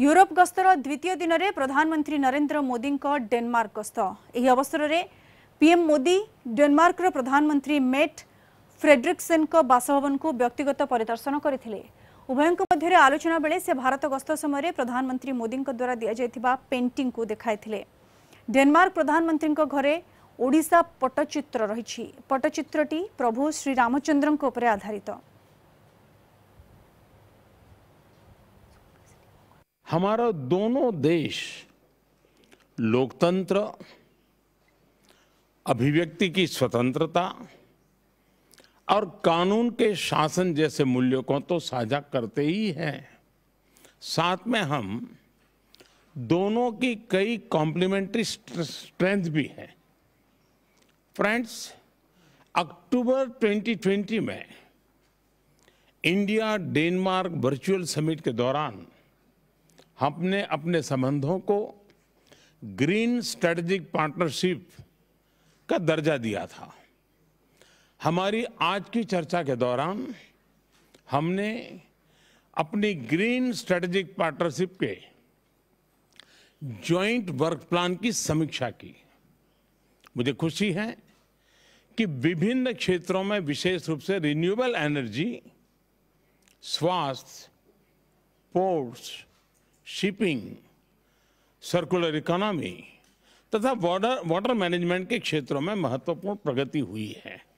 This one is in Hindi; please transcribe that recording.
यूरोप गस्तर द्वितीय दिन में प्रधानमंत्री नरेन्द्र मोदी डेनमार्क गस्त यह अवसर में पीएम मोदी डेनमार्क प्रधानमंत्री मेट फ्रेडरिक्सन बासभवन को व्यक्तिगत परिदर्शन करते उभय आलोचना बेले से भारत गस्त समय प्रधानमंत्री मोदी द्वारा दि जा पेटिंग को देखा डेनमार्क प्रधानमंत्री घरे ओडा पटचित्र रही पटचित्रटी प्रभु श्री रामचंद्र आधारित तो। हमारा दोनों देश लोकतंत्र अभिव्यक्ति की स्वतंत्रता और कानून के शासन जैसे मूल्यों को तो साझा करते ही हैं साथ में हम दोनों की कई कॉम्प्लीमेंट्री स्ट्रेंथ भी हैं फ्रेंड्स अक्टूबर 2020 में इंडिया डेनमार्क वर्चुअल समिट के दौरान हमने अपने संबंधों को ग्रीन स्ट्रेटजिक पार्टनरशिप का दर्जा दिया था हमारी आज की चर्चा के दौरान हमने अपनी ग्रीन स्ट्रेटजिक पार्टनरशिप के जॉइंट वर्क प्लान की समीक्षा की मुझे खुशी है कि विभिन्न क्षेत्रों में विशेष रूप से रिन्यूएबल एनर्जी स्वास्थ्य पोर्ट्स शिपिंग सर्कुलर इकोनॉमी तथा वाटर वाटर मैनेजमेंट के क्षेत्रों में महत्वपूर्ण प्रगति हुई है